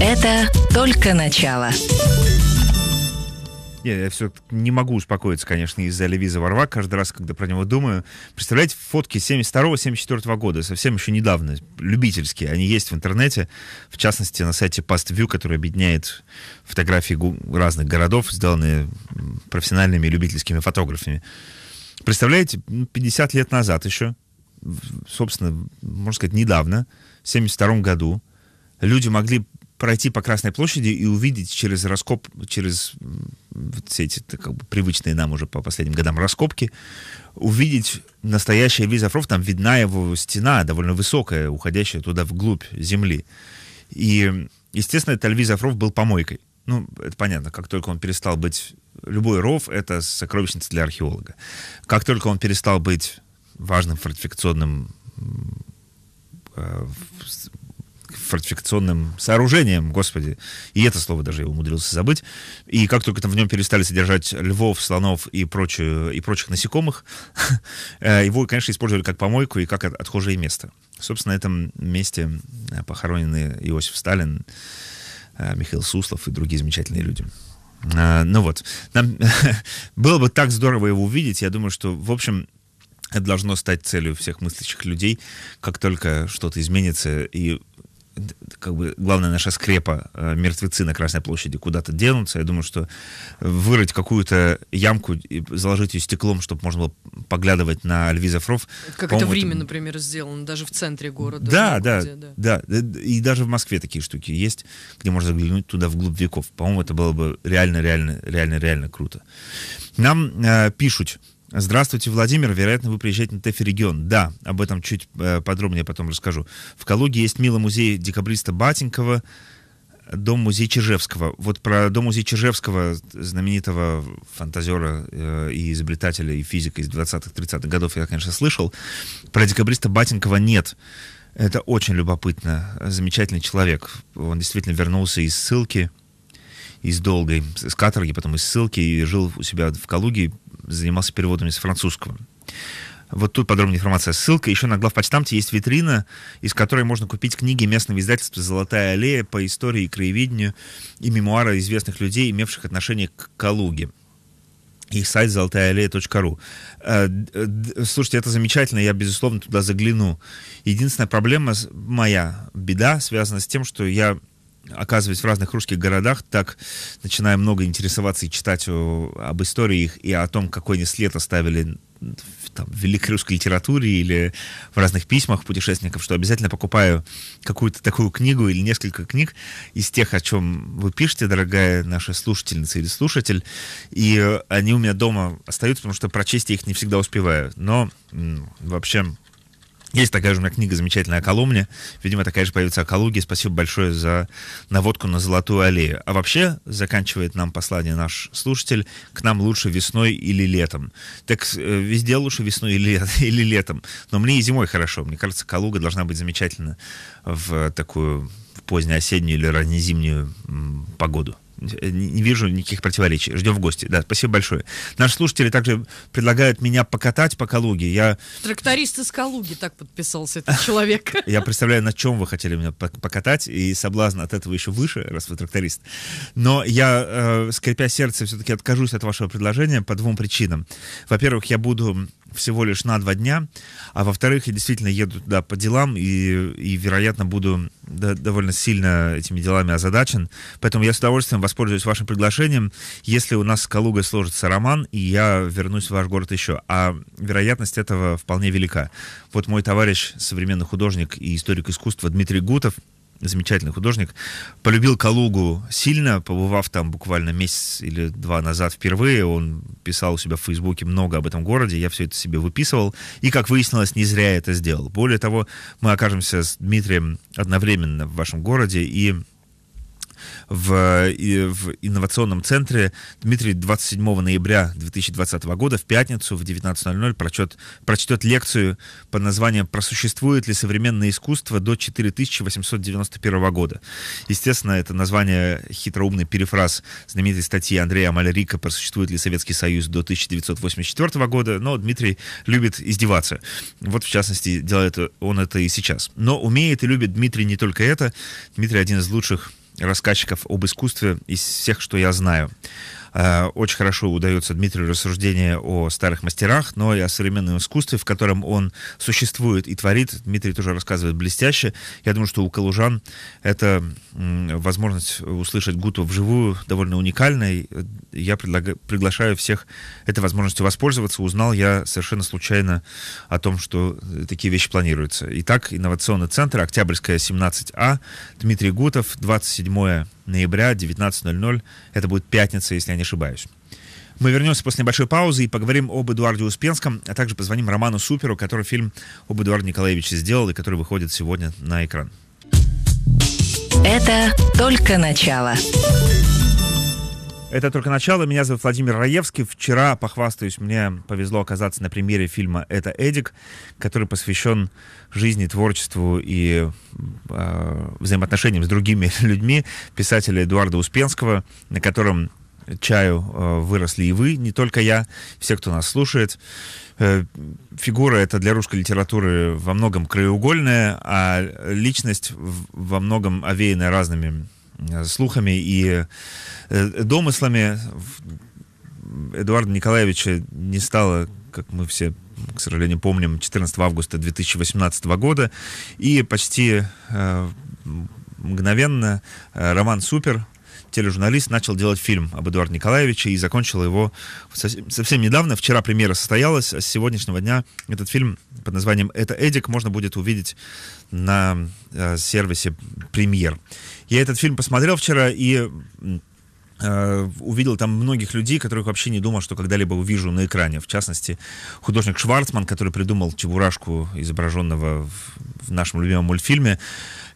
Это только начало. Я, я все не могу успокоиться, конечно, из-за Левиза Варвак. Каждый раз, когда про него думаю. Представляете, фотки 72-74 года, совсем еще недавно, любительские. Они есть в интернете, в частности, на сайте Past View, который объединяет фотографии разных городов, сделанные профессиональными и любительскими фотографами. Представляете, 50 лет назад еще, собственно, можно сказать, недавно, в 72 году, люди могли пройти по Красной площади и увидеть через раскоп, через вот все эти как бы, привычные нам уже по последним годам раскопки, увидеть настоящий Визафров, там видна его стена, довольно высокая, уходящая туда вглубь земли. И, естественно, этот Визафров был помойкой. Ну, это понятно, как только он перестал быть... Любой ров — это сокровищница для археолога. Как только он перестал быть важным фортификационным а, фортификационным сооружением, господи. И это слово даже я умудрился забыть. И как только там в нем перестали содержать львов, слонов и, прочую, и прочих насекомых, его, конечно, использовали как помойку и как отхожее место. Собственно, на этом месте э, похоронены Иосиф Сталин, э, Михаил Суслов и другие замечательные люди. Э, ну вот, нам было бы так здорово его увидеть. Я думаю, что, в общем, это должно стать целью всех мыслящих людей, как только что-то изменится и как бы главная наша скрепа э, мертвецы на Красной площади куда-то денутся. Я думаю, что вырыть какую-то ямку и заложить ее стеклом, чтобы можно было поглядывать на Львизов ров. Как это в Риме, это... например, сделано, даже в центре города. Да, ну, да, да, да. Э, и даже в Москве такие штуки есть, где можно заглянуть туда вглубь веков. По-моему, это было бы реально, реально, реально, реально круто. Нам э, пишут Здравствуйте, Владимир. Вероятно, вы приезжаете на ТЭФИ регион. Да, об этом чуть э, подробнее потом расскажу. В Калуге есть милый музей декабриста Батенькова, дом музей Чижевского. Вот про дом музей Чижевского, знаменитого фантазера э, и изобретателя, и физика из 20-30-х годов, я, конечно, слышал. Про декабриста Батенькова нет. Это очень любопытно. Замечательный человек. Он действительно вернулся из ссылки из долгой, из каторги, потом из ссылки, и жил у себя в Калуге, занимался переводами с французского. Вот тут подробная информация. Ссылка еще на главпочтамте есть витрина, из которой можно купить книги местного издательства «Золотая аллея» по истории и краеведению и мемуары известных людей, имевших отношение к Калуге. Их сайт золотаяаллея.ру. Э, слушайте, это замечательно, я, безусловно, туда загляну. Единственная проблема моя, беда, связана с тем, что я оказываясь в разных русских городах, так начинаю много интересоваться и читать о, об истории их и о том, какой они след оставили в, там, в великой русской литературе или в разных письмах путешественников, что обязательно покупаю какую-то такую книгу или несколько книг из тех, о чем вы пишете, дорогая наша слушательница или слушатель. И они у меня дома остаются, потому что прочесть я их не всегда успеваю. Но вообще есть такая же у меня книга замечательная о Видимо, такая же появится о Калуге. Спасибо большое за наводку на Золотую аллею. А вообще, заканчивает нам послание наш слушатель, к нам лучше весной или летом. Так э, везде лучше весной или, или летом. Но мне и зимой хорошо. Мне кажется, Калуга должна быть замечательна в такую позднеосеннюю или раннезимнюю погоду. Э, не вижу никаких противоречий. Ждем в гости. Да, спасибо большое. Наши слушатели также предлагают меня покатать по Калуге. Я... Тракторист из Калуги так подписался этот человек. Я представляю, на чем вы хотели меня покатать, и соблазн от этого еще выше, раз вы тракторист. Но я, э, скрипя сердце, все-таки откажусь от вашего предложения по двум причинам. Во-первых, я буду всего лишь на два дня, а во-вторых, я действительно еду туда по делам и, и вероятно, буду до, довольно сильно этими делами озадачен. Поэтому я с удовольствием воспользуюсь вашим приглашением, если у нас с Калугой сложится роман, и я вернусь в ваш город еще. А вероятность этого вполне велика. Вот мой товарищ, современный художник и историк искусства Дмитрий Гутов — замечательный художник, полюбил Калугу сильно, побывав там буквально месяц или два назад впервые. Он писал у себя в Фейсбуке много об этом городе, я все это себе выписывал. И, как выяснилось, не зря это сделал. Более того, мы окажемся с Дмитрием одновременно в вашем городе, и в, в инновационном центре. Дмитрий 27 ноября 2020 года в пятницу в 19.00 прочет, прочтет лекцию под названием «Просуществует ли современное искусство до 4891 года?». Естественно, это название хитроумный перефраз знаменитой статьи Андрея Малярика «Просуществует ли Советский Союз до 1984 года?», но Дмитрий любит издеваться. Вот, в частности, делает он это и сейчас. Но умеет и любит Дмитрий не только это. Дмитрий один из лучших рассказчиков об искусстве из всех, что я знаю. Э, очень хорошо удается Дмитрию рассуждение о старых мастерах, но и о современном искусстве, в котором он существует и творит. Дмитрий тоже рассказывает блестяще. Я думаю, что у калужан это возможность услышать Гутова вживую довольно уникальная. Я предлагаю, приглашаю всех этой возможностью воспользоваться. Узнал я совершенно случайно о том, что такие вещи планируются. Итак, инновационный центр «Октябрьская 17А», Дмитрий Гутов, 27 ноября 19.00. Это будет пятница, если я не ошибаюсь. Мы вернемся после небольшой паузы и поговорим об Эдуарде Успенском, а также позвоним Роману Суперу, который фильм об Эдуарде Николаевиче сделал и который выходит сегодня на экран. Это только начало. Это только начало. Меня зовут Владимир Раевский. Вчера, похвастаюсь, мне повезло оказаться на премьере фильма «Это Эдик», который посвящен жизни, творчеству и э, взаимоотношениям с другими людьми писателя Эдуарда Успенского, на котором чаю а, выросли и вы, не только я, все, кто нас слушает. Э, фигура это для русской литературы во многом краеугольная, а личность во многом овеянная разными Э, слухами и э, домыслами Эдуарда Николаевича не стало, как мы все, к сожалению, помним, 14 августа 2018 года. И почти э, мгновенно Роман Супер, тележурналист, начал делать фильм об Эдуарде Николаевиче и закончил его совсем, недавно. Вчера премьера состоялась, а с сегодняшнего дня этот фильм под названием «Это Эдик» можно будет увидеть на сервисе «Премьер». Я этот фильм посмотрел вчера и э, увидел там многих людей, которых вообще не думал, что когда-либо увижу на экране. В частности, художник Шварцман, который придумал Чебурашку, изображенного в, в нашем любимом мультфильме,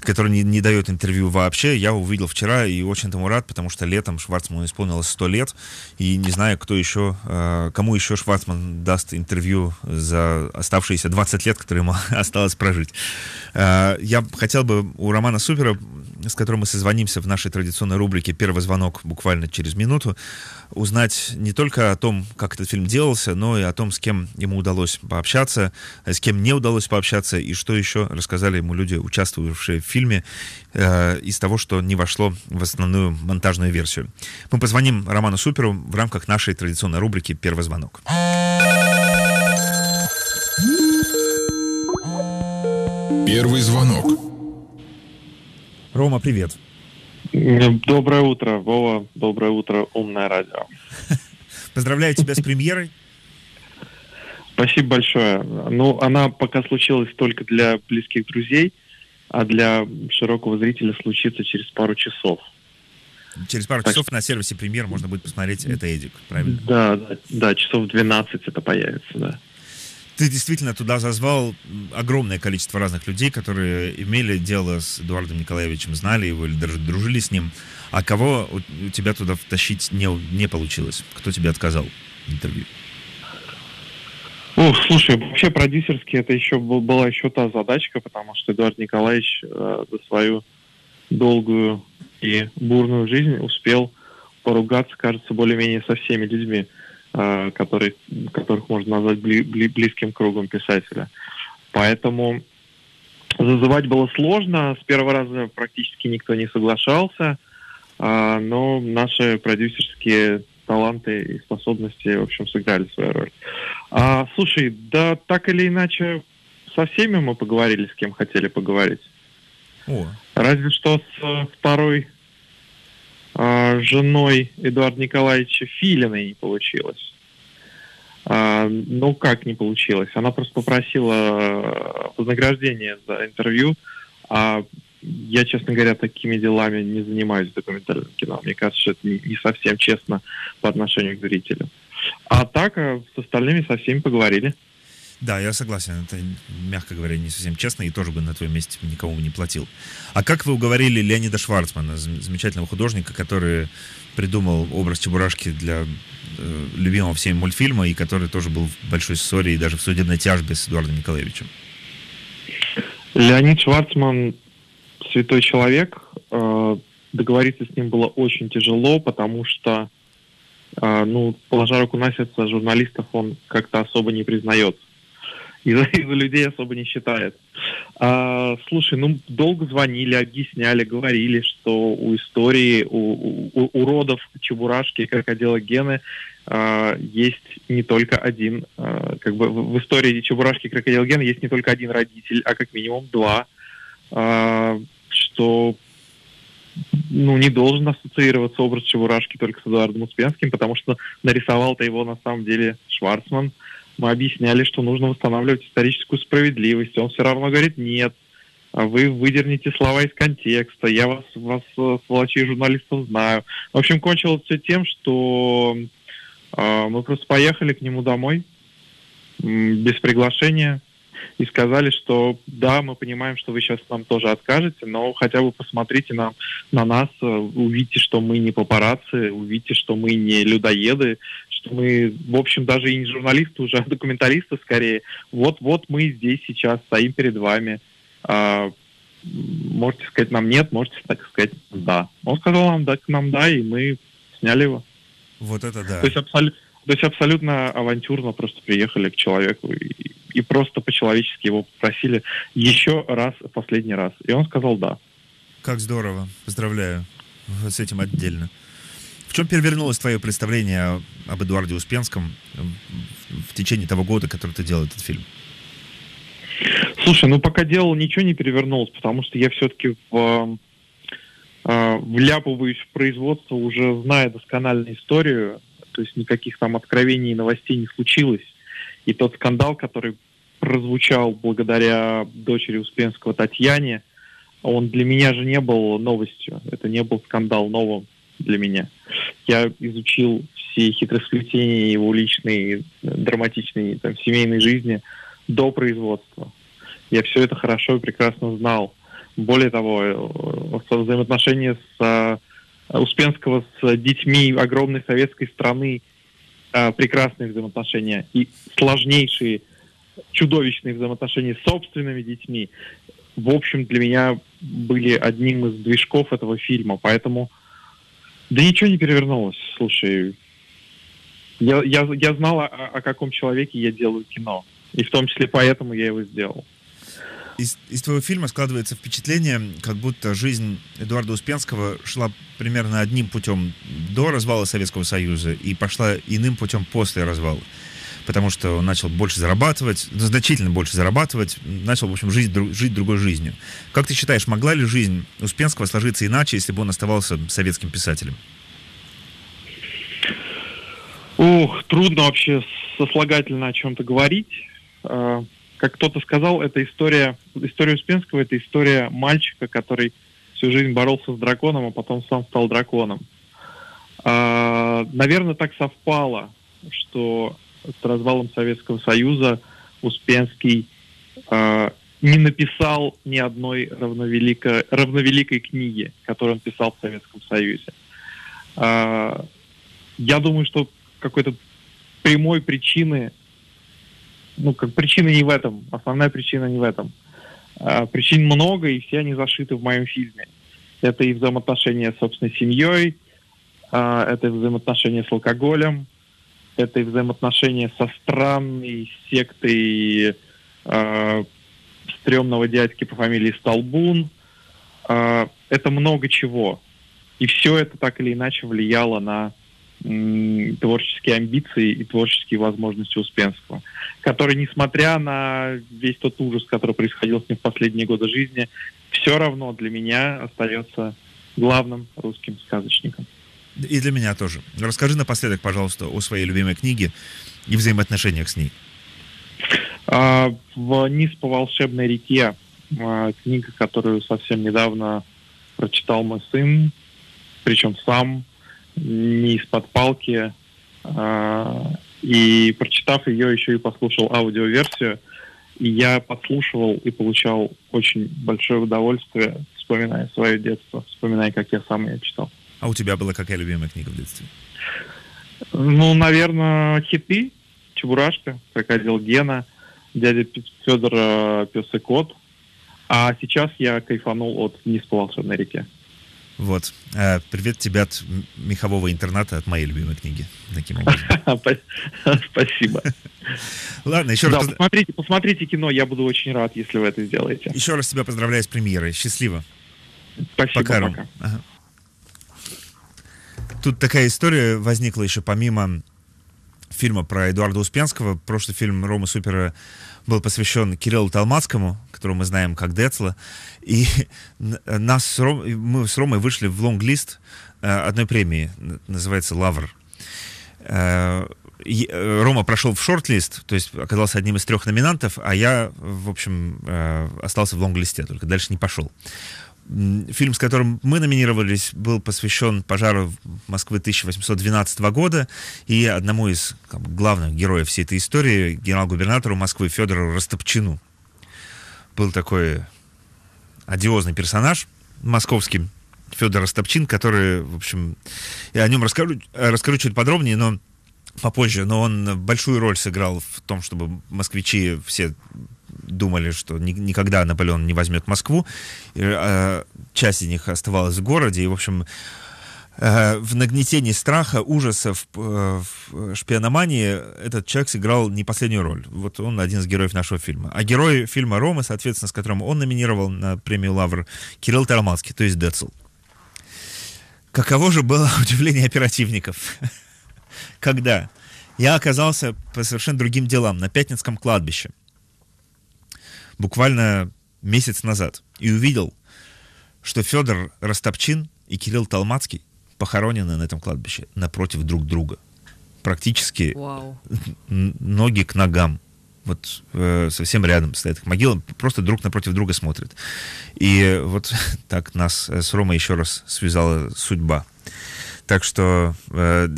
который не, не дает интервью вообще. Я увидел вчера и очень тому рад, потому что летом Шварцману исполнилось 100 лет, и не знаю, кто еще, э, кому еще Шварцман даст интервью за оставшиеся 20 лет, которые ему осталось прожить. Э, я хотел бы у Романа Супера, с которым мы созвонимся в нашей традиционной рубрике «Первый звонок» буквально через минуту, узнать не только о том, как этот фильм делался, но и о том, с кем ему удалось пообщаться, э, с кем не удалось пообщаться, и что еще рассказали ему люди, участвовавшие в фильме э, из того, что не вошло в основную монтажную версию. Мы позвоним Роману Суперу в рамках нашей традиционной рубрики «Первый звонок». Первый звонок. Рома, привет. Доброе утро, Вова. Доброе утро, умное радио. Поздравляю тебя с премьерой. Спасибо большое. Ну, она пока случилась только для близких друзей – а для широкого зрителя случится через пару часов. Через пару так... часов на сервисе премьер можно будет посмотреть это Эдик, правильно? Да, да, да, часов 12 это появится, да. Ты действительно туда зазвал огромное количество разных людей, которые имели дело с Эдуардом Николаевичем, знали его или даже дружили с ним. А кого у тебя туда втащить не, не получилось? Кто тебе отказал в интервью? Ох, ну, слушай, вообще продюсерски это еще был, была еще та задачка, потому что Эдуард Николаевич э, за свою долгую и бурную жизнь успел поругаться, кажется, более-менее со всеми людьми, э, которые, которых можно назвать бли, бли, близким кругом писателя. Поэтому зазывать было сложно, с первого раза практически никто не соглашался, э, но наши продюсерские таланты и способности, в общем, сыграли свою роль. А, слушай, да так или иначе, со всеми мы поговорили, с кем хотели поговорить. О. Разве что с э, второй а, женой Эдуарда Николаевича Филиной не получилось. А, ну, как не получилось? Она просто попросила э, вознаграждение за интервью, а я, честно говоря, такими делами не занимаюсь в документальном кино. Мне кажется, что это не совсем честно по отношению к зрителю. А так, э, с остальными со всеми поговорили. Да, я согласен. Это, мягко говоря, не совсем честно, и тоже бы на твоем месте никому не платил. А как вы уговорили Леонида Шварцмана, замечательного художника, который придумал образ Чебурашки для э, любимого всеми мультфильма, и который тоже был в большой ссоре и даже в судебной тяжбе с Эдуардом Николаевичем? Леонид Шварцман святой человек. Э, договориться с ним было очень тяжело, потому что, э, ну, положа руку на сердце, журналистов он как-то особо не признает. И за, и людей особо не считает. А, слушай, ну долго звонили, объясняли, говорили, что у истории, у, у, у родов Чебурашки и крокодила Гены а, есть не только один, а, как бы в истории Чебурашки и крокодила Гены есть не только один родитель, а как минимум два. А, что ну, не должен ассоциироваться образ Чебурашки только с Эдуардом Успенским, потому что нарисовал-то его на самом деле Шварцман. Мы объясняли, что нужно восстанавливать историческую справедливость. Он все равно говорит «нет», а вы выдерните слова из контекста, я вас, вас э, сволочей журналистов знаю. В общем, кончилось все тем, что э, мы просто поехали к нему домой, без приглашения, и сказали, что да, мы понимаем, что вы сейчас нам тоже откажете, но хотя бы посмотрите на, на нас, э, увидите, что мы не папарацци, увидите, что мы не людоеды, что мы, в общем, даже и не журналисты уже, а документалисты скорее. Вот-вот мы здесь сейчас стоим перед вами. А, можете сказать нам нет, можете так сказать да. Он сказал нам да, к нам да, и мы сняли его. Вот это да. То есть, абсолютно то есть абсолютно авантюрно просто приехали к человеку и, и просто по-человечески его попросили еще раз, последний раз. И он сказал «да». Как здорово. Поздравляю с этим отдельно. В чем перевернулось твое представление об Эдуарде Успенском эм, в течение того года, который ты делал этот фильм? Слушай, ну пока делал, ничего не перевернулось, потому что я все-таки в, эм, э, вляпываюсь в производство, уже зная досконально историю, то есть никаких там откровений и новостей не случилось. И тот скандал, который прозвучал благодаря дочери Успенского Татьяне, он для меня же не был новостью. Это не был скандал новым для меня. Я изучил все хитросплетения его личной, драматичной, там, семейной жизни до производства. Я все это хорошо и прекрасно знал. Более того, э, взаимоотношения с э, Успенского с детьми огромной советской страны э, прекрасные взаимоотношения и сложнейшие чудовищные взаимоотношения с собственными детьми, в общем, для меня были одним из движков этого фильма. Поэтому да ничего не перевернулось. Слушай, я, я, я знала, о, о каком человеке я делаю кино. И в том числе поэтому я его сделал. Из, из твоего фильма складывается впечатление, как будто жизнь Эдуарда Успенского шла примерно одним путем до развала Советского Союза и пошла иным путем после развала потому что он начал больше зарабатывать, ну, значительно больше зарабатывать, начал, в общем, жить, дру, жить другой жизнью. Как ты считаешь, могла ли жизнь Успенского сложиться иначе, если бы он оставался советским писателем? Ух, трудно вообще сослагательно о чем-то говорить. Э, как кто-то сказал, это история, история Успенского, это история мальчика, который всю жизнь боролся с драконом, а потом сам стал драконом. Э, Наверное, так совпало, что с развалом Советского Союза Успенский э, не написал ни одной равновелико, равновеликой книги, которую он писал в Советском Союзе. Э, я думаю, что какой-то прямой причины, ну, как причина не в этом, основная причина не в этом. Э, причин много, и все они зашиты в моем фильме. Это и взаимоотношения с собственной семьей, э, это взаимоотношения с алкоголем, это и взаимоотношения со странной сектой э, стрёмного дядьки по фамилии Столбун. Э, это много чего. И все это так или иначе влияло на м, творческие амбиции и творческие возможности Успенского, который, несмотря на весь тот ужас, который происходил с ним в последние годы жизни, все равно для меня остается главным русским сказочником. И для меня тоже. Расскажи напоследок, пожалуйста, о своей любимой книге и взаимоотношениях с ней. А, «Вниз по волшебной реке» а, книга, которую совсем недавно прочитал мой сын, причем сам, не из-под палки. А, и прочитав ее, еще и послушал аудиоверсию. И я подслушивал и получал очень большое удовольствие, вспоминая свое детство, вспоминая, как я сам ее читал. А у тебя была какая любимая книга в детстве? Ну, наверное, хиты. Чебурашка, крокодил Гена, дядя Федор, э, пес и кот. А сейчас я кайфанул от «Вниз по волшебной реке». Вот. А, привет тебе от мехового интерната, от моей любимой книги. Таким Спасибо. Ладно, еще раз... Посмотрите, посмотрите кино, я буду очень рад, если вы это сделаете. Еще раз тебя поздравляю с премьерой. Счастливо. Спасибо, пока. Тут такая история возникла еще помимо фильма про Эдуарда Успенского. Прошлый фильм Рома Супера был посвящен Кириллу Талмацкому, которого мы знаем как Децла. И нас с Ром, мы с Ромой вышли в лонглист э, одной премии, называется «Лавр». Э, э, Рома прошел в шорт-лист, то есть оказался одним из трех номинантов, а я, в общем, остался в лонглисте только дальше не пошел. Фильм, с которым мы номинировались, был посвящен пожару Москвы 1812 года и одному из как, главных героев всей этой истории, генерал-губернатору Москвы Федору Растопчину. Был такой одиозный персонаж московский, Федор Растопчин, который, в общем, я о нем расскажу, расскажу чуть подробнее, но попозже, но он большую роль сыграл в том, чтобы москвичи все думали, что ни, никогда Наполеон не возьмет Москву. И, э, часть из них оставалась в городе, и, в общем, э, в нагнетении страха, ужасов, э, в э, шпиономании этот человек сыграл не последнюю роль. Вот он один из героев нашего фильма. А герой фильма «Рома», соответственно, с которым он номинировал на премию «Лавр», Кирилл Тараманский, то есть Децл. Каково же было удивление оперативников, когда я оказался по совершенно другим делам на Пятницком кладбище буквально месяц назад и увидел, что Федор Ростопчин и Кирилл Толмацкий похоронены на этом кладбище напротив друг друга. Практически Вау. ноги к ногам. Вот э, совсем рядом стоят их могилы, просто друг напротив друга смотрит, И вот так нас э, с Ромой еще раз связала судьба. Так что э,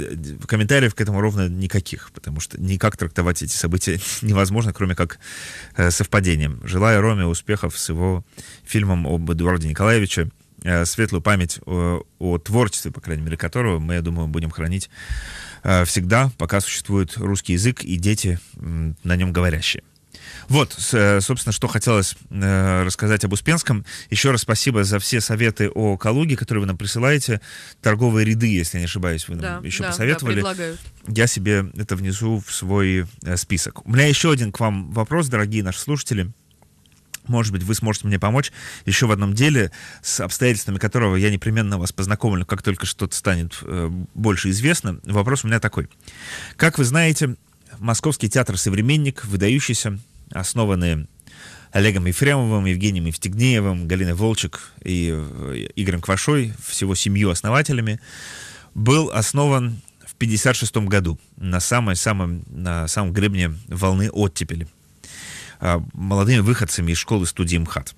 комментариев к этому ровно никаких, потому что никак трактовать эти события невозможно, кроме как э, совпадением. Желаю Роме успехов с его фильмом об Эдуарде Николаевиче, э, светлую память о, о творчестве, по крайней мере, которого мы, я думаю, будем хранить э, всегда, пока существует русский язык и дети э, на нем говорящие. Вот, э, собственно, что хотелось э, рассказать об Успенском. Еще раз спасибо за все советы о Калуге, которые вы нам присылаете. Торговые ряды, если я не ошибаюсь, вы нам да, еще да, посоветовали. Да, я себе это внесу в свой э, список. У меня еще один к вам вопрос, дорогие наши слушатели. Может быть, вы сможете мне помочь еще в одном деле, с обстоятельствами которого я непременно вас познакомлю, как только что-то станет э, больше известно. Вопрос у меня такой. Как вы знаете, Московский театр «Современник», выдающийся, основанный Олегом Ефремовым, Евгением Евстигнеевым, Галиной Волчек и э, Игорем Квашой, всего семью основателями, был основан в 1956 году на, самой, самом, на самом гребне волны оттепели а, молодыми выходцами из школы студии МХАТ.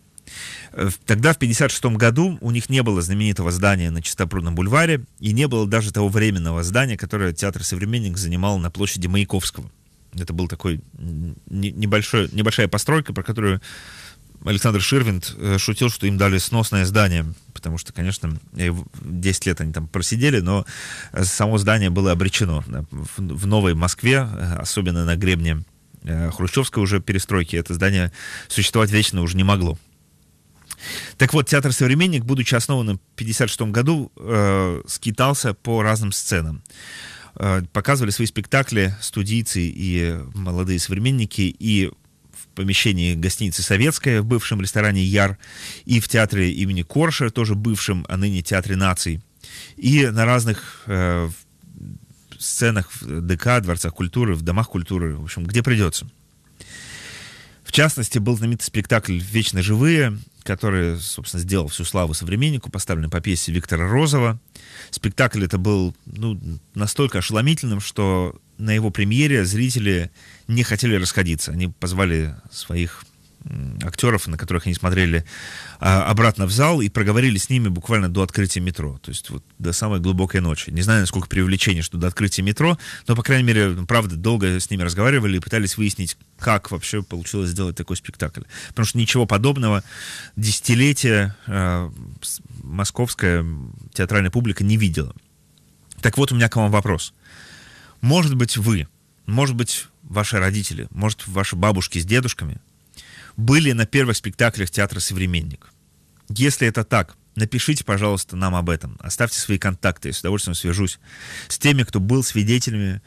Э, тогда, в 56 году, у них не было знаменитого здания на Чистопрудном бульваре и не было даже того временного здания, которое театр «Современник» занимал на площади Маяковского. Это был такой небольшой, небольшая постройка, про которую Александр Ширвинд э, шутил, что им дали сносное здание, потому что, конечно, 10 лет они там просидели, но э, само здание было обречено. В Новой Москве, особенно на гребне Хрущевской уже перестройки, это здание существовать вечно уже не могло. Так вот, театр «Современник», будучи основанным в 1956 году, э, скитался по разным сценам. Э, показывали свои спектакли студийцы и молодые современники, и в помещении гостиницы «Советская» в бывшем ресторане «Яр», и в театре имени Корша, тоже бывшем, а ныне Театре наций, и на разных э, сценах ДК, Дворцах культуры, в Домах культуры, в общем, где придется. В частности, был знаменитый спектакль «Вечно живые», который, собственно, сделал всю славу современнику, поставленный по пьесе Виктора Розова. Спектакль это был ну, настолько ошеломительным, что на его премьере зрители не хотели расходиться. Они позвали своих актеров, на которых они смотрели, а, обратно в зал и проговорили с ними буквально до открытия метро, то есть вот до самой глубокой ночи. Не знаю, насколько привлечение, что до открытия метро, но, по крайней мере, правда, долго с ними разговаривали и пытались выяснить, как вообще получилось сделать такой спектакль. Потому что ничего подобного десятилетия э, московская театральная публика не видела. Так вот, у меня к вам вопрос. Может быть, вы, может быть, ваши родители, может, ваши бабушки с дедушками – были на первых спектаклях театра «Современник». Если это так, напишите, пожалуйста, нам об этом. Оставьте свои контакты, я с удовольствием свяжусь с теми, кто был свидетелями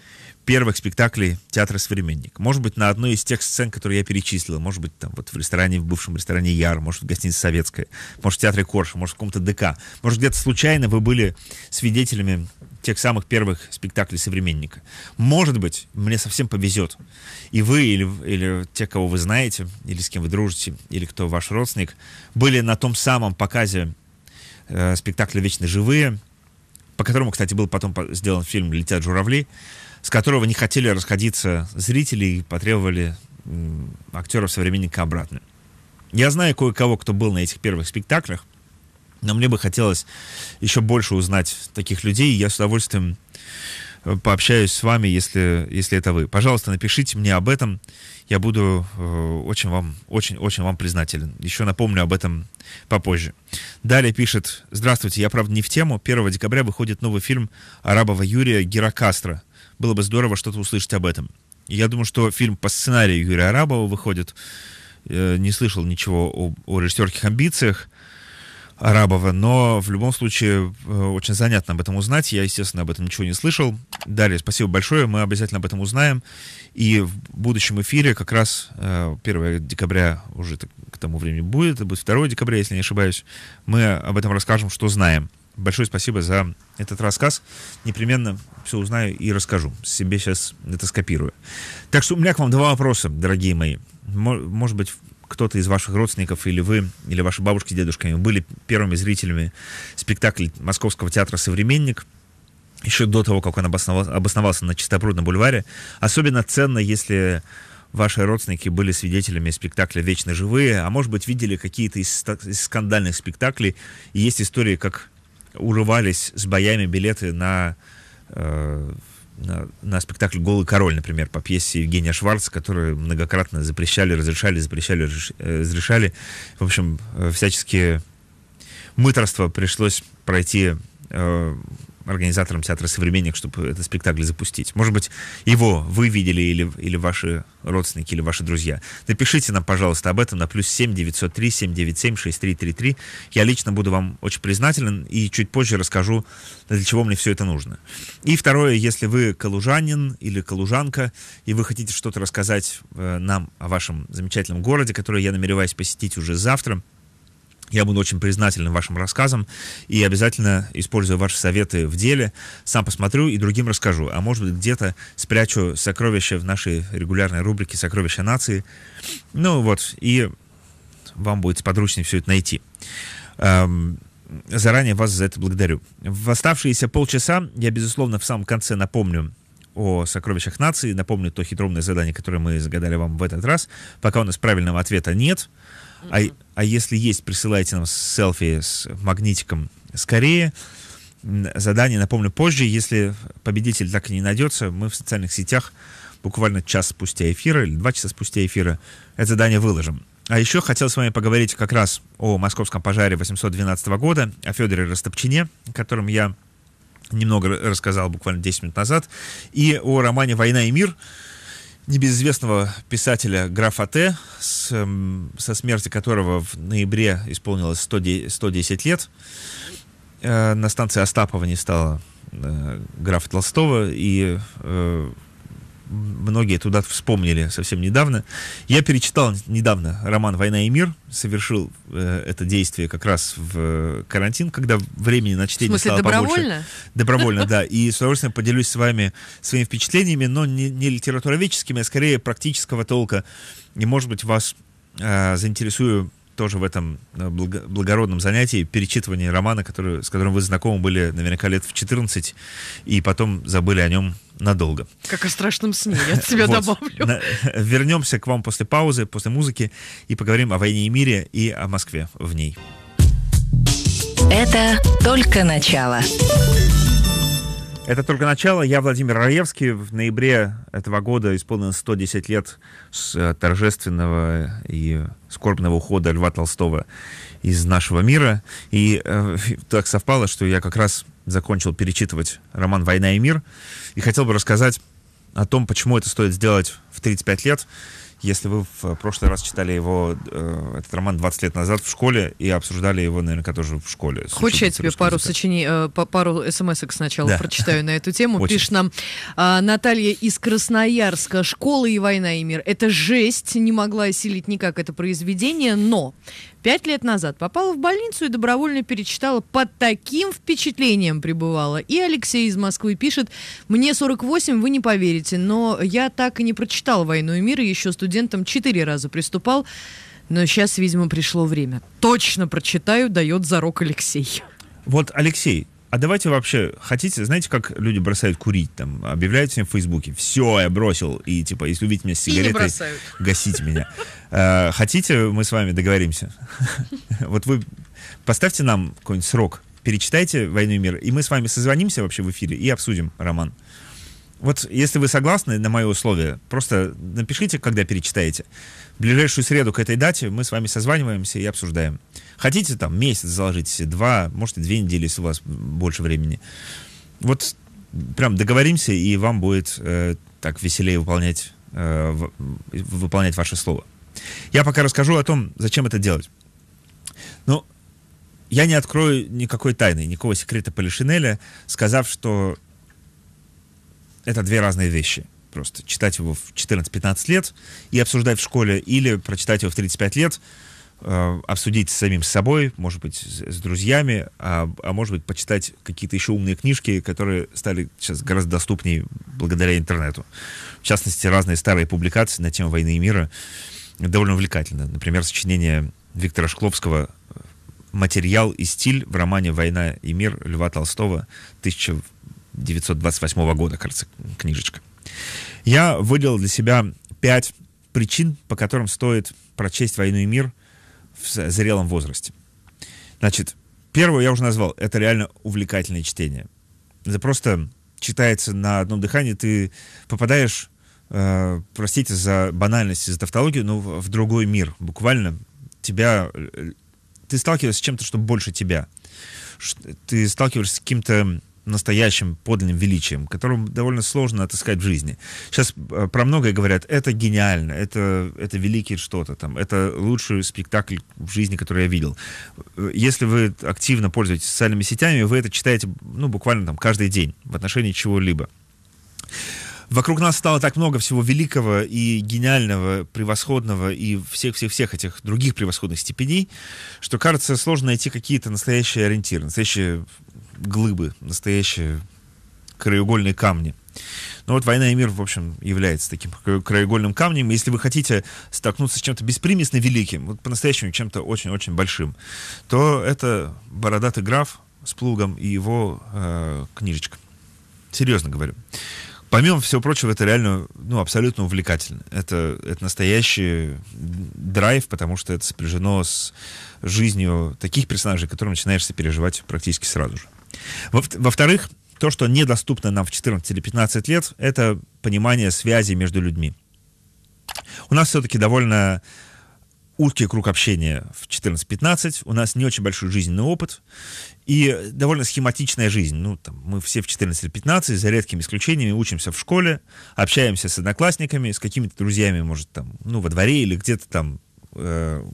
первых спектаклей театра «Современник». Может быть, на одной из тех сцен, которые я перечислил. Может быть, там вот в ресторане, в бывшем ресторане «Яр», может, в гостинице «Советская», может, в театре Корша, может, в каком-то ДК. Может, где-то случайно вы были свидетелями тех самых первых спектаклей современника. Может быть, мне совсем повезет. И вы, или, или те, кого вы знаете, или с кем вы дружите, или кто ваш родственник, были на том самом показе э, спектакля «Вечно живые», по которому, кстати, был потом сделан фильм «Летят журавли», с которого не хотели расходиться зрители и потребовали актеров-современника обратно. Я знаю кое-кого, кто был на этих первых спектаклях, но мне бы хотелось еще больше узнать таких людей, и я с удовольствием э, пообщаюсь с вами, если, если это вы. Пожалуйста, напишите мне об этом. Я буду э, очень вам, очень, очень вам признателен. Еще напомню об этом попозже. Далее пишет, здравствуйте, я правда не в тему. 1 декабря выходит новый фильм арабова Юрия Геракастро. Было бы здорово что-то услышать об этом. Я думаю, что фильм по сценарию Юрия Арабова выходит. Э, не слышал ничего о, о режиссерских амбициях. Арабова. Но в любом случае э, очень занятно об этом узнать. Я, естественно, об этом ничего не слышал. Далее, спасибо большое. Мы обязательно об этом узнаем. И в будущем эфире как раз 1 э, декабря уже к тому времени будет. Это будет 2 декабря, если не ошибаюсь. Мы об этом расскажем, что знаем. Большое спасибо за этот рассказ. Непременно все узнаю и расскажу. Себе сейчас это скопирую. Так что у меня к вам два вопроса, дорогие мои. Может быть, кто-то из ваших родственников или вы, или ваши бабушки с дедушками были первыми зрителями спектакля Московского театра «Современник», еще до того, как он обосновался на Чистопрудном бульваре. Особенно ценно, если ваши родственники были свидетелями спектакля «Вечно живые», а может быть, видели какие-то из скандальных спектаклей. И есть истории, как урывались с боями билеты на э, на, на спектакль «Голый король», например, по пьесе Евгения Шварца, которую многократно запрещали, разрешали, запрещали, э, разрешали. В общем, э, всяческие мытарство пришлось пройти э, организаторам театра «Современник», чтобы этот спектакль запустить. Может быть, его вы видели или, или ваши родственники, или ваши друзья. Напишите нам, пожалуйста, об этом на плюс 7 903 797 6333. Я лично буду вам очень признателен и чуть позже расскажу, для чего мне все это нужно. И второе, если вы калужанин или калужанка, и вы хотите что-то рассказать э, нам о вашем замечательном городе, который я намереваюсь посетить уже завтра – я буду очень признателен вашим рассказам и обязательно использую ваши советы в деле. Сам посмотрю и другим расскажу. А может быть, где-то спрячу сокровища в нашей регулярной рубрике «Сокровища нации». Ну вот, и вам будет подручнее все это найти. Эм, заранее вас за это благодарю. В оставшиеся полчаса я, безусловно, в самом конце напомню о сокровищах нации, напомню то хитромное задание, которое мы загадали вам в этот раз. Пока у нас правильного ответа нет – а, а если есть, присылайте нам селфи с магнитиком скорее. Задание, напомню, позже. Если победитель так и не найдется, мы в социальных сетях буквально час спустя эфира или два часа спустя эфира это задание выложим. А еще хотел с вами поговорить как раз о московском пожаре 812 года, о Федоре Растопчине, о котором я немного рассказал буквально 10 минут назад, и о романе «Война и мир», небезызвестного писателя графа Т, с, эм, со смерти которого в ноябре исполнилось 100, 110 лет. Э, на станции Остапова не стало э, графа Толстого, и э, многие туда вспомнили совсем недавно. Я перечитал недавно роман «Война и мир», совершил э, это действие как раз в э, карантин, когда времени на чтение стало добровольно? побольше. Добровольно? да. И с удовольствием поделюсь с вами своими впечатлениями, но не, не литературоведческими, а скорее практического толка. И, может быть, вас э, заинтересую тоже в этом э, благородном занятии перечитывание романа, который, с которым вы знакомы были наверняка лет в 14, и потом забыли о нем надолго. Как о страшном сне, я от себя добавлю. вернемся к вам после паузы, после музыки и поговорим о войне и мире и о Москве в ней. Это только начало. Это только начало. Я Владимир Раевский. В ноябре этого года исполнилось 110 лет с э, торжественного и скорбного ухода Льва Толстого из нашего мира. И э, так совпало, что я как раз закончил перечитывать роман «Война и мир» и хотел бы рассказать о том, почему это стоит сделать в 35 лет если вы в прошлый раз читали его, э, этот роман 20 лет назад в школе и обсуждали его наверняка тоже в школе. Хочешь, я тебе пару, языка? сочини... э, пару смс сначала да. прочитаю на эту тему? Очень. Пишет нам э, Наталья из Красноярска. «Школа и война и мир. Это жесть. Не могла осилить никак это произведение, но пять лет назад попала в больницу и добровольно перечитала. Под таким впечатлением пребывала. И Алексей из Москвы пишет, мне 48, вы не поверите, но я так и не прочитал «Войну и мир» и еще студентом четыре раза приступал. Но сейчас, видимо, пришло время. Точно прочитаю, дает зарок Алексей. Вот, Алексей, а давайте вообще, хотите, знаете, как люди бросают курить, там, объявляют всем в Фейсбуке, все, я бросил, и, типа, если увидите меня с сигаретой, гасите меня. Э, хотите, мы с вами договоримся? Вот вы поставьте нам какой-нибудь срок, перечитайте «Войну и мир», и мы с вами созвонимся вообще в эфире и обсудим роман. Вот если вы согласны на мои условия, просто напишите, когда перечитаете. В ближайшую среду к этой дате мы с вами созваниваемся и обсуждаем. Хотите там месяц заложить, два, может и две недели, если у вас больше времени. Вот прям договоримся, и вам будет э, так веселее выполнять, э, в, выполнять ваше слово. Я пока расскажу о том, зачем это делать. Ну, я не открою никакой тайны, никакого секрета Полишинеля, сказав, что это две разные вещи. Просто читать его в 14-15 лет и обсуждать в школе, или прочитать его в 35 лет, э, обсудить с самим собой, может быть, с, с друзьями, а, а может быть, почитать какие-то еще умные книжки, которые стали сейчас гораздо доступнее благодаря интернету. В частности, разные старые публикации на тему войны и мира довольно увлекательны. Например, сочинение Виктора Шкловского «Материал и стиль» в романе «Война и мир» Льва Толстого 1900 1928 года, кажется, книжечка. Я выделил для себя пять причин, по которым стоит прочесть «Войну и мир» в зрелом возрасте. Значит, первую я уже назвал. Это реально увлекательное чтение. Это просто читается на одном дыхании. Ты попадаешь, э, простите за банальность, за тавтологию, но ну, в другой мир. Буквально тебя... Э, ты сталкиваешься с чем-то, что больше тебя. Ты сталкиваешься с каким-то настоящим подлинным величием, которым довольно сложно отыскать в жизни. Сейчас э, про многое говорят, это гениально, это, это великий что-то там, это лучший спектакль в жизни, который я видел. Э, если вы активно пользуетесь социальными сетями, вы это читаете, ну, буквально там каждый день в отношении чего-либо. Вокруг нас стало так много всего великого и гениального, превосходного и всех-всех-всех этих других превосходных степеней, что, кажется, сложно найти какие-то настоящие ориентиры, настоящие глыбы, настоящие краеугольные камни. Но ну вот «Война и мир», в общем, является таким краеугольным камнем. Если вы хотите столкнуться с чем-то беспримесно великим, вот по-настоящему чем-то очень-очень большим, то это «Бородатый граф» с плугом и его э, книжечка. Серьезно говорю. Помимо всего прочего, это реально, ну, абсолютно увлекательно. Это, это настоящий драйв, потому что это сопряжено с жизнью таких персонажей, которые начинаешь переживать практически сразу же. Во-вторых, во то, что недоступно нам в 14 или 15 лет, это понимание связи между людьми. У нас все-таки довольно узкий круг общения в 14-15, у нас не очень большой жизненный опыт и довольно схематичная жизнь. Ну, там, мы все в 14 или 15, за редкими исключениями, учимся в школе, общаемся с одноклассниками, с какими-то друзьями, может, там, ну, во дворе или где-то там э,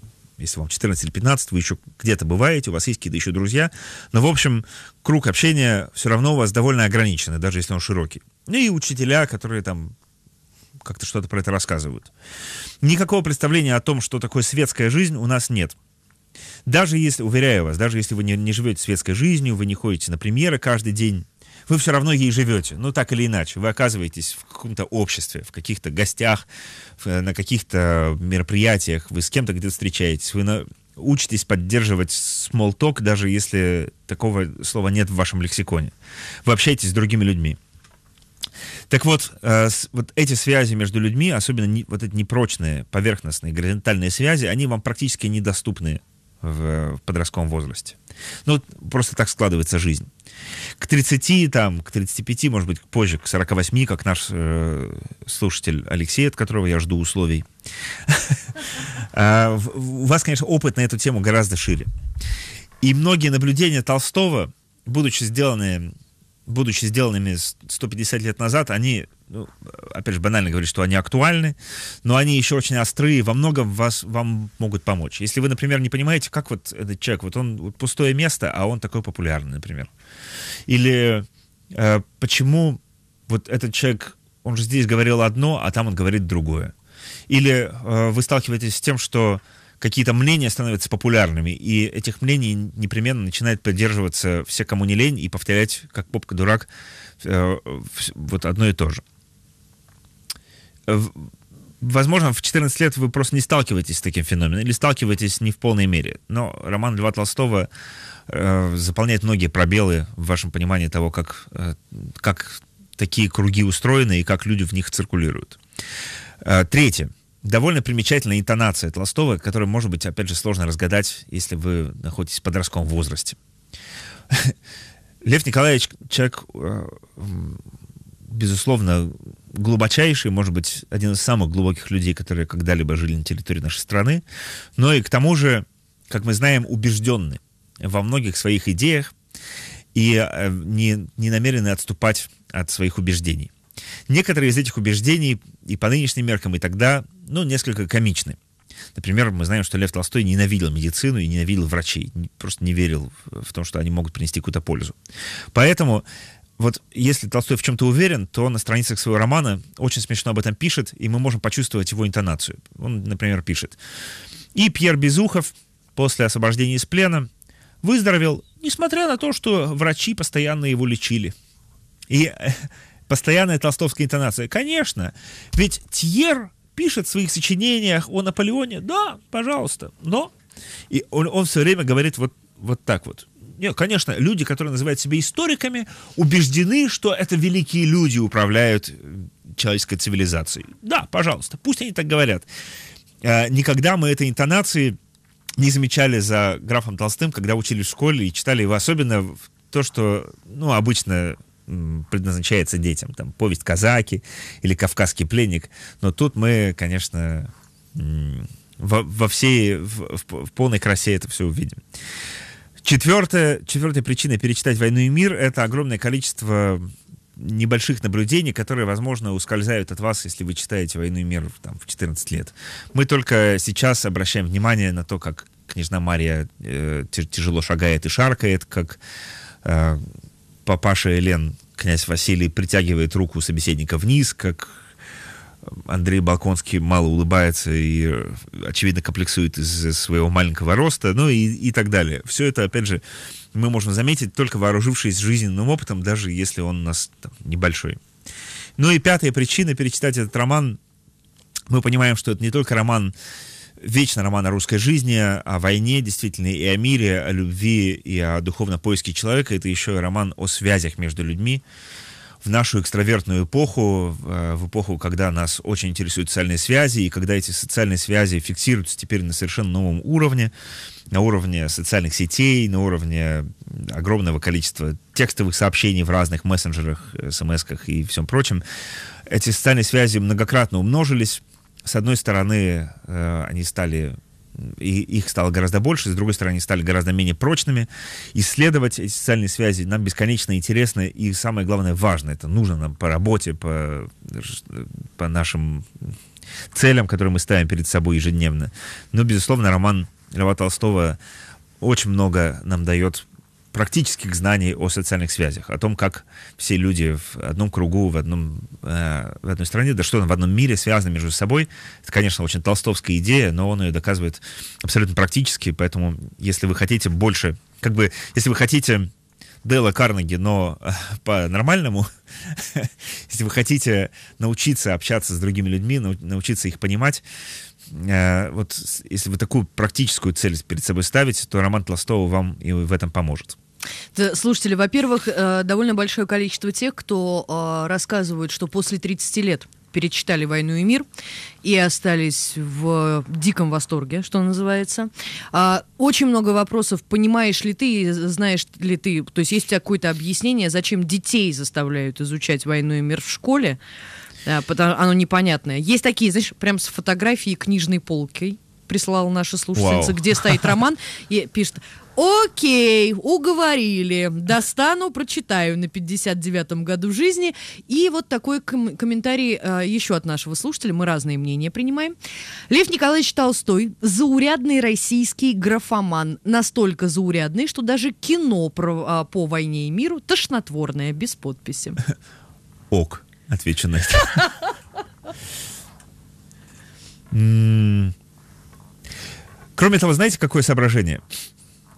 если вам 14 или 15, вы еще где-то бываете, у вас есть какие-то еще друзья, но, в общем, круг общения все равно у вас довольно ограниченный, даже если он широкий. Ну и учителя, которые там как-то что-то про это рассказывают. Никакого представления о том, что такое светская жизнь, у нас нет. Даже если, уверяю вас, даже если вы не, не живете светской жизнью, вы не ходите на премьеры каждый день, вы все равно ей живете. Ну, так или иначе, вы оказываетесь в каком-то обществе, в каких-то гостях, э, на каких-то мероприятиях, вы с кем-то где-то встречаетесь, вы на... учитесь поддерживать small talk, даже если такого слова нет в вашем лексиконе. Вы общаетесь с другими людьми. Так вот, э, с, вот эти связи между людьми, особенно не, вот эти непрочные, поверхностные, горизонтальные связи, они вам практически недоступны в, э, в подростковом возрасте. Ну, просто так складывается жизнь к 30, там, к 35, может быть, позже, к 48, как наш э, слушатель Алексей, от которого я жду условий. А, у вас, конечно, опыт на эту тему гораздо шире. И многие наблюдения Толстого, будучи сделаны будучи сделанными 150 лет назад, они ну, опять же, банально говорить, что они актуальны, но они еще очень острые, во многом вас, вам могут помочь. Если вы, например, не понимаете, как вот этот человек, вот он вот пустое место, а он такой популярный, например. Или э, почему вот этот человек, он же здесь говорил одно, а там он говорит другое. Или э, вы сталкиваетесь с тем, что какие-то мнения становятся популярными, и этих мнений непременно начинает поддерживаться все, кому не лень, и повторять, как попка-дурак, э, вот одно и то же. Возможно, в 14 лет вы просто не сталкиваетесь с таким феноменом, или сталкиваетесь не в полной мере. Но роман Льва Толстого э, заполняет многие пробелы в вашем понимании того, как, э, как такие круги устроены и как люди в них циркулируют. Э, третье. Довольно примечательная интонация Толстого, которую, может быть, опять же, сложно разгадать, если вы находитесь в подростковом возрасте. Лев Николаевич человек, э, безусловно, глубочайший, может быть, один из самых глубоких людей, которые когда-либо жили на территории нашей страны, но и к тому же, как мы знаем, убежденный во многих своих идеях и э, не, не намерены отступать от своих убеждений. Некоторые из этих убеждений и по нынешним меркам, и тогда, ну, несколько комичны. Например, мы знаем, что Лев Толстой ненавидел медицину и ненавидел врачей, просто не верил в, то, что они могут принести какую-то пользу. Поэтому вот если Толстой в чем-то уверен, то он на страницах своего романа очень смешно об этом пишет, и мы можем почувствовать его интонацию. Он, например, пишет. И Пьер Безухов после освобождения из плена выздоровел, несмотря на то, что врачи постоянно его лечили. И э, постоянная толстовская интонация. Конечно, ведь Тьер пишет в своих сочинениях о Наполеоне, да, пожалуйста, но... И он, он все время говорит вот, вот так вот. Нет, конечно, люди, которые называют себя историками, убеждены, что это великие люди управляют э, человеческой цивилизацией. Да, пожалуйста, пусть они так говорят. А, никогда мы этой интонации не замечали за графом Толстым, когда учились в школе и читали его, особенно то, что, ну, обычно предназначается детям, там, повесть «Казаки» или «Кавказский пленник», но тут мы, конечно, во, во всей, в, в, в полной красе это все увидим. Четвертое, четвертая причина перечитать «Войну и мир» — это огромное количество небольших наблюдений, которые, возможно, ускользают от вас, если вы читаете «Войну и мир» там, в 14 лет. Мы только сейчас обращаем внимание на то, как княжна Мария э, тяжело шагает и шаркает, как э, папаша Элен, князь Василий, притягивает руку собеседника вниз, как Андрей Балконский мало улыбается и, очевидно, комплексует из-за своего маленького роста, ну и, и так далее. Все это, опять же, мы можем заметить, только вооружившись жизненным опытом, даже если он у нас там, небольшой. Ну и пятая причина перечитать этот роман. Мы понимаем, что это не только роман, вечно роман о русской жизни, о войне действительно и о мире, о любви и о духовном поиске человека. Это еще и роман о связях между людьми в нашу экстравертную эпоху, э, в эпоху, когда нас очень интересуют социальные связи, и когда эти социальные связи фиксируются теперь на совершенно новом уровне, на уровне социальных сетей, на уровне огромного количества текстовых сообщений в разных мессенджерах, смс-ках и всем прочем, эти социальные связи многократно умножились. С одной стороны, э, они стали и их стало гораздо больше, с другой стороны, стали гораздо менее прочными. Исследовать эти социальные связи нам бесконечно интересно, и самое главное, важно. Это нужно нам по работе, по, по нашим целям, которые мы ставим перед собой ежедневно. Но, безусловно, роман Льва Толстого очень много нам дает практических знаний о социальных связях, о том, как все люди в одном кругу, в, одном, э, в одной стране, да что там, в одном мире связаны между собой. Это, конечно, очень толстовская идея, но он ее доказывает абсолютно практически, поэтому если вы хотите больше, как бы, если вы хотите Дела Карнеги, но э, по-нормальному. Если вы хотите научиться общаться с другими людьми, научиться их понимать, Э, вот если вы такую практическую цель перед собой ставите, то роман Толстого вам и в этом поможет. Слушатели, во-первых, э, довольно большое количество тех, кто э, рассказывают, что после 30 лет перечитали «Войну и мир» и остались в диком восторге, что называется. А, очень много вопросов, понимаешь ли ты знаешь ли ты, то есть есть у тебя какое-то объяснение, зачем детей заставляют изучать «Войну и мир» в школе, да, потому, оно непонятное. Есть такие, знаешь, прям с фотографией книжной полки прислала наша слушательница, Вау. где стоит роман, и пишет, Окей, уговорили. Достану, прочитаю на 59-м году жизни. И вот такой ком- комментарий э, еще от нашего слушателя. Мы разные мнения принимаем. Лев Николаевич Толстой – заурядный российский графоман. Настолько заурядный, что даже кино про, э, по войне и миру тошнотворное, без подписи. Ок. Отвечу на это. Кроме того, знаете, какое соображение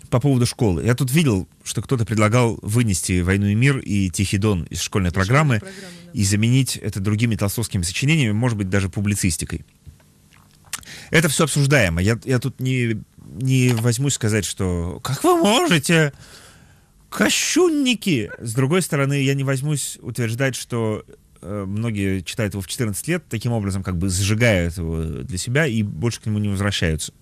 по поводу школы? Я тут видел, что кто-то предлагал вынести «Войну и мир» и «Тихий дон» из школьной программы и заменить это другими толстовскими сочинениями, может быть, даже публицистикой. Это все обсуждаемо. Я, я тут не, не возьмусь сказать, что «Как вы можете?» Кощунники! С другой стороны, я не возьмусь утверждать, что Э, многие читают его в 14 лет, таким образом как бы зажигают его для себя и больше к нему не возвращаются.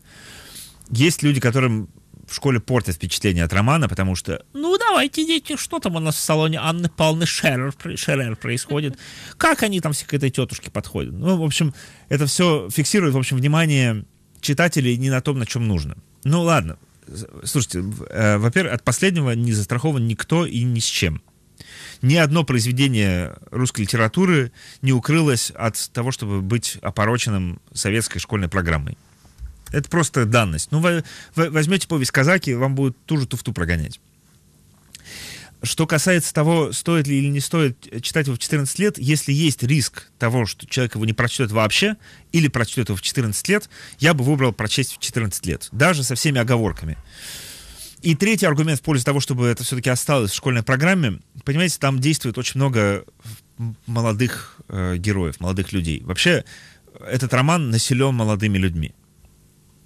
Есть люди, которым в школе портят впечатление от романа, потому что, ну, давайте, дети, что там у нас в салоне Анны Павловны Шерер, Шерер происходит? Как они там все к этой тетушке подходят? Ну, в общем, это все фиксирует, в общем, внимание читателей не на том, на чем нужно. Ну, ладно. Слушайте, э, во-первых, от последнего не застрахован никто и ни с чем ни одно произведение русской литературы не укрылось от того, чтобы быть опороченным советской школьной программой. Это просто данность. Ну, вы, вы возьмете повесть «Казаки», вам будут ту же туфту прогонять. Что касается того, стоит ли или не стоит читать его в 14 лет, если есть риск того, что человек его не прочтет вообще, или прочтет его в 14 лет, я бы выбрал прочесть в 14 лет, даже со всеми оговорками. И третий аргумент в пользу того, чтобы это все-таки осталось в школьной программе, понимаете, там действует очень много молодых э, героев, молодых людей. Вообще, этот роман населен молодыми людьми.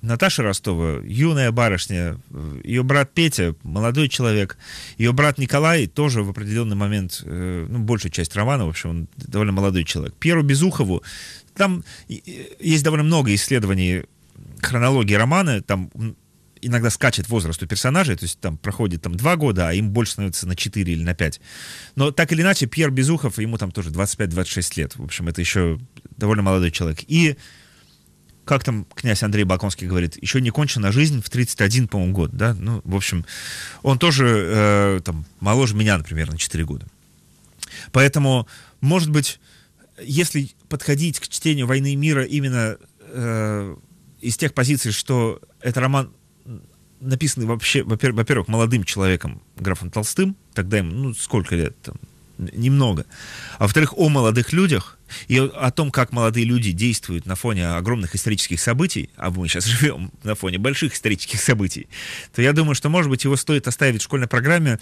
Наташа Ростова, юная барышня, э, ее брат Петя, молодой человек, ее брат Николай тоже в определенный момент, э, ну, большую часть романа, в общем, он довольно молодой человек. Пьеру Безухову, там э, есть довольно много исследований хронологии романа, там иногда скачет возраст у персонажей, то есть там проходит там два года, а им больше становится на 4 или на 5. Но так или иначе, Пьер Безухов, ему там тоже 25-26 лет. В общем, это еще довольно молодой человек. И как там князь Андрей Балконский говорит, еще не кончена жизнь в 31, по-моему, год, да? Ну, в общем, он тоже э, там моложе меня, например, на 4 года. Поэтому, может быть, если подходить к чтению «Войны и мира» именно э, из тех позиций, что это роман написаны вообще, во-первых, молодым человеком, графом Толстым, тогда ему, ну, сколько лет там, немного. А во-вторых, о молодых людях и о том, как молодые люди действуют на фоне огромных исторических событий, а мы сейчас живем на фоне больших исторических событий, то я думаю, что, может быть, его стоит оставить в школьной программе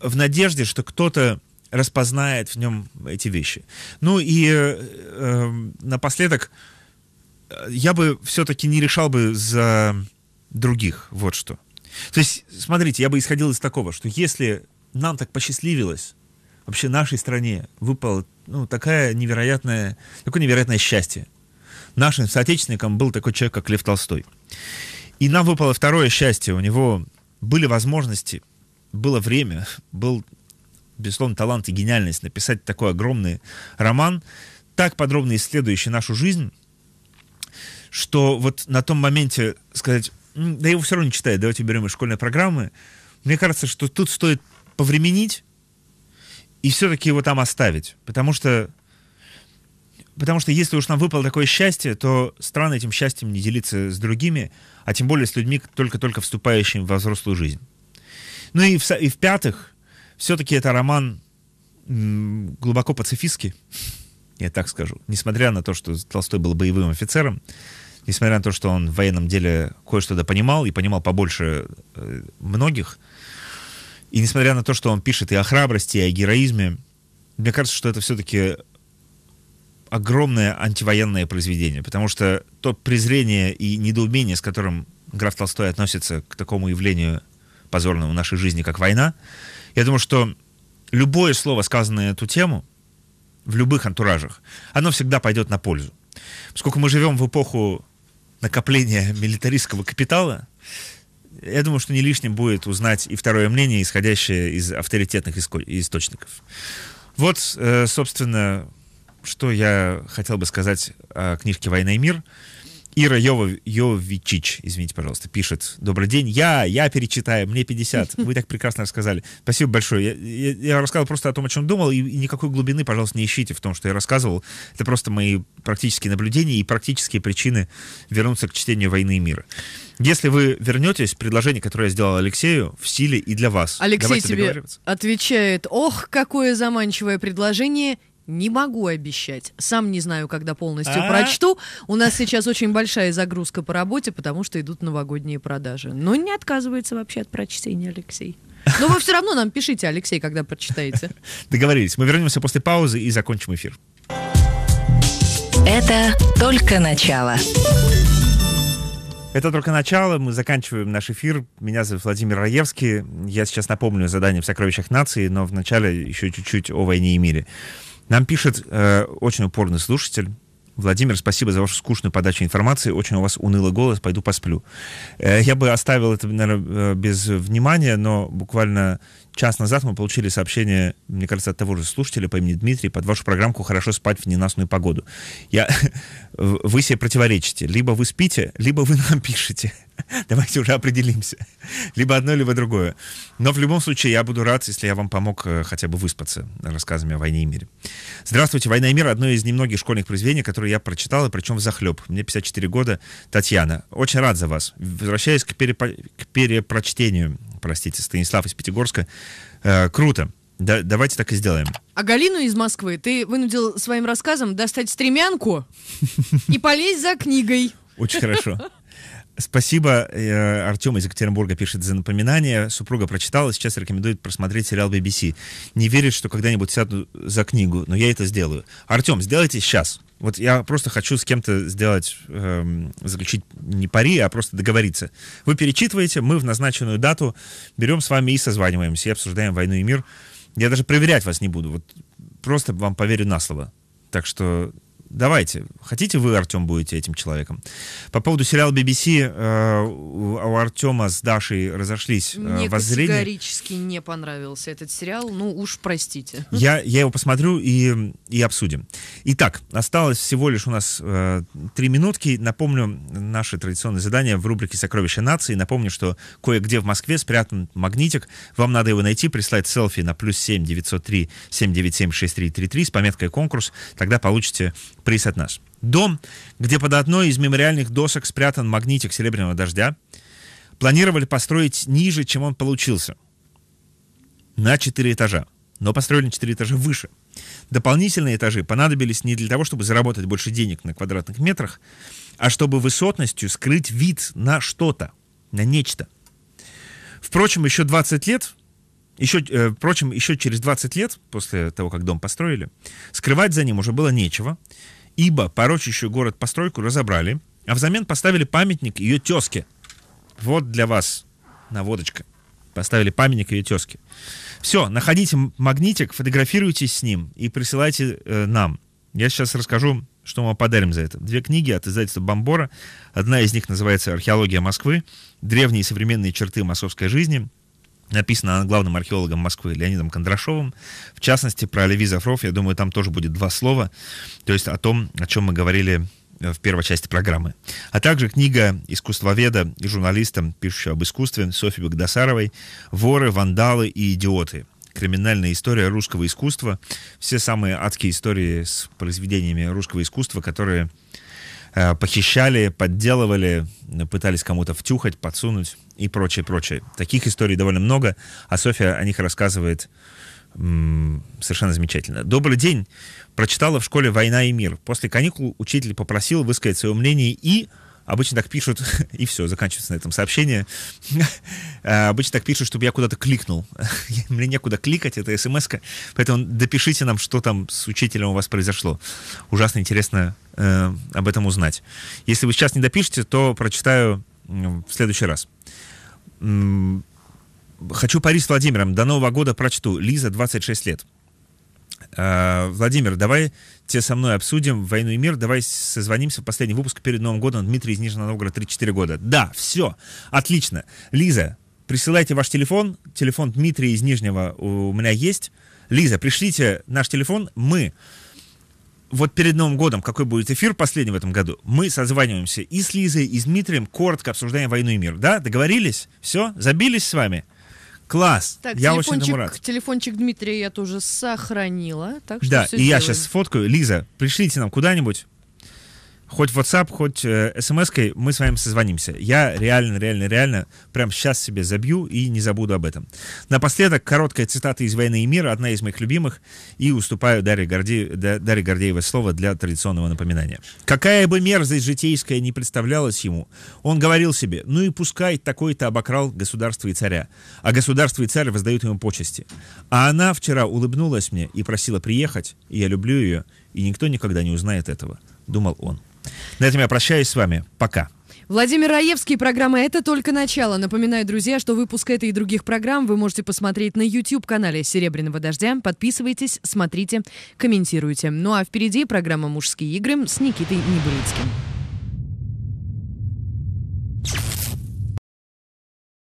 в надежде, что кто-то распознает в нем эти вещи. Ну и э, эм, напоследок, э, я бы все-таки не решал бы за других. Вот что. То есть, смотрите, я бы исходил из такого, что если нам так посчастливилось, вообще нашей стране выпало ну, такая невероятная, такое невероятное счастье. Нашим соотечественникам был такой человек, как Лев Толстой. И нам выпало второе счастье. У него были возможности, было время, был, безусловно, талант и гениальность написать такой огромный роман, так подробно исследующий нашу жизнь, что вот на том моменте сказать, да его все равно не читаю. давайте берем из школьной программы. Мне кажется, что тут стоит повременить и все-таки его там оставить. Потому что, потому что если уж нам выпало такое счастье, то странно этим счастьем не делиться с другими, а тем более с людьми, только-только вступающими в взрослую жизнь. Ну и в, и в пятых, все-таки это роман глубоко пацифистский, я так скажу. Несмотря на то, что Толстой был боевым офицером, несмотря на то, что он в военном деле кое-что да понимал, и понимал побольше э, многих, и несмотря на то, что он пишет и о храбрости, и о героизме, мне кажется, что это все-таки огромное антивоенное произведение, потому что то презрение и недоумение, с которым граф Толстой относится к такому явлению позорному в нашей жизни, как война, я думаю, что любое слово, сказанное на эту тему, в любых антуражах, оно всегда пойдет на пользу. Поскольку мы живем в эпоху накопления милитаристского капитала, я думаю, что не лишним будет узнать и второе мнение, исходящее из авторитетных источников. Вот, э, собственно, что я хотел бы сказать о книжке «Война и мир». Ира Йова, Йовичич, извините, пожалуйста, пишет. Добрый день. Я, я перечитаю, мне 50. Вы так прекрасно рассказали. Спасибо большое. Я, я, я рассказал просто о том, о чем думал, и, и никакой глубины, пожалуйста, не ищите в том, что я рассказывал. Это просто мои практические наблюдения и практические причины вернуться к чтению «Войны и мира». Если вы вернетесь, предложение, которое я сделал Алексею, в силе и для вас. Алексей Давайте тебе отвечает, ох, какое заманчивое предложение, не могу обещать. Сам не знаю, когда полностью А-а-а. прочту. У нас сейчас очень большая загрузка по работе, потому что идут новогодние продажи. Но не отказывается вообще от прочтения, Алексей. Но вы все равно нам пишите, Алексей, когда прочитаете. Договорились. Мы вернемся после паузы и закончим эфир. Это только начало. Это только начало. Мы заканчиваем наш эфир. Меня зовут Владимир Раевский. Я сейчас напомню задание в «Сокровищах нации», но вначале еще чуть-чуть о войне и мире. Нам пишет э, очень упорный слушатель. Владимир, спасибо за вашу скучную подачу информации. Очень у вас унылый голос, пойду посплю. Э, я бы оставил это, наверное, э, без внимания, но буквально час назад мы получили сообщение, мне кажется, от того же слушателя по имени Дмитрий, под вашу программку «Хорошо спать в ненастную погоду». Я... Вы себе противоречите. Либо вы спите, либо вы нам пишете. Давайте уже определимся. Либо одно, либо другое. Но в любом случае я буду рад, если я вам помог э, хотя бы выспаться рассказами о войне и мире. Здравствуйте, «Война и мир» — одно из немногих школьных произведений, которые я прочитал, и причем в захлеб. Мне 54 года. Татьяна, очень рад за вас. Возвращаясь к, перепо... к перепрочтению простите, Станислав из Пятигорска. Э, круто. Да, давайте так и сделаем. А Галину из Москвы ты вынудил своим рассказом достать стремянку и полезть за книгой. Очень хорошо. Спасибо. Э, Артем из Екатеринбурга пишет за напоминание. Супруга прочитала, сейчас рекомендует просмотреть сериал BBC. Не верит, что когда-нибудь сяду за книгу, но я это сделаю. Артем, сделайте сейчас. Вот я просто хочу с кем-то сделать, эм, заключить не пари, а просто договориться. Вы перечитываете, мы в назначенную дату берем с вами и созваниваемся, и обсуждаем «Войну и мир». Я даже проверять вас не буду, вот просто вам поверю на слово. Так что давайте, хотите вы, Артем, будете этим человеком? По поводу сериала BBC э, у Артема с Дашей разошлись э, Мне воззрения. категорически не понравился этот сериал, ну уж простите. Я, я его посмотрю и, и обсудим. Итак, осталось всего лишь у нас э, три минутки. Напомню, наше традиционное задание в рубрике «Сокровища нации». Напомню, что кое-где в Москве спрятан магнитик. Вам надо его найти, прислать селфи на плюс семь девятьсот три семь девять семь шесть три три три с пометкой «Конкурс». Тогда получите приз от нас. Дом, где под одной из мемориальных досок спрятан магнитик серебряного дождя, планировали построить ниже, чем он получился. На четыре этажа. Но построили на 4 этажа выше. Дополнительные этажи понадобились не для того, чтобы заработать больше денег на квадратных метрах, а чтобы высотностью скрыть вид на что-то, на нечто. Впрочем, еще 20 лет еще, э, впрочем, еще через 20 лет после того, как дом построили, скрывать за ним уже было нечего, ибо порочащую город постройку разобрали, а взамен поставили памятник ее тезке. Вот для вас наводочка. Поставили памятник ее тезке. Все, находите магнитик, фотографируйтесь с ним и присылайте э, нам. Я сейчас расскажу, что мы подарим за это. Две книги от издательства «Бомбора». Одна из них называется «Археология Москвы. Древние и современные черты московской жизни» написано главным археологом Москвы Леонидом Кондрашовым. В частности, про Леви Зафров, я думаю, там тоже будет два слова, то есть о том, о чем мы говорили э, в первой части программы. А также книга искусствоведа и журналиста, пишущего об искусстве, Софьи Багдасаровой «Воры, вандалы и идиоты. Криминальная история русского искусства». Все самые адские истории с произведениями русского искусства, которые Э, похищали, подделывали, пытались кому-то втюхать, подсунуть и прочее, прочее. Таких историй довольно много, а Софья о них рассказывает совершенно замечательно. Добрый день. Прочитала в школе «Война и мир». После каникул учитель попросил высказать свое мнение и Обычно так пишут, и все, заканчивается на этом сообщение. А, обычно так пишут, чтобы я куда-то кликнул. Мне некуда кликать, это смс -ка. Поэтому допишите нам, что там с учителем у вас произошло. Ужасно интересно э, об этом узнать. Если вы сейчас не допишете, то прочитаю в следующий раз. Хочу пари с Владимиром. До Нового года прочту. Лиза, 26 лет. Э, Владимир, давай те со мной обсудим «Войну и мир». Давай созвонимся в последний выпуск перед Новым годом. Дмитрий из Нижнего Новгорода, 34 года. Да, все, отлично. Лиза, присылайте ваш телефон. Телефон Дмитрия из Нижнего у меня есть. Лиза, пришлите наш телефон. Мы вот перед Новым годом, какой будет эфир последний в этом году, мы созваниваемся и с Лизой, и с Дмитрием, коротко обсуждаем «Войну и мир». Да, договорились? Все? Забились с вами? Класс. Так, я очень этому рад. Телефончик Дмитрия я тоже сохранила. Так что да, и сделаем. я сейчас сфоткаю. Лиза, пришлите нам куда-нибудь хоть WhatsApp, хоть э, смс-кой мы с вами созвонимся. Я реально, реально, реально прям сейчас себе забью и не забуду об этом. Напоследок, короткая цитата из «Войны и мира», одна из моих любимых, и уступаю Дарье, Горде... Дарье Гордеевой слово для традиционного напоминания. Какая бы мерзость житейская не представлялась ему, он говорил себе, ну и пускай такой-то обокрал государство и царя, а государство и царь воздают ему почести. А она вчера улыбнулась мне и просила приехать, и я люблю ее, и никто никогда не узнает этого, думал он. На этом я прощаюсь с вами. Пока. Владимир Раевский, программа «Это только начало». Напоминаю, друзья, что выпуск этой и других программ вы можете посмотреть на YouTube-канале «Серебряного дождя». Подписывайтесь, смотрите, комментируйте. Ну а впереди программа «Мужские игры» с Никитой Небылицким.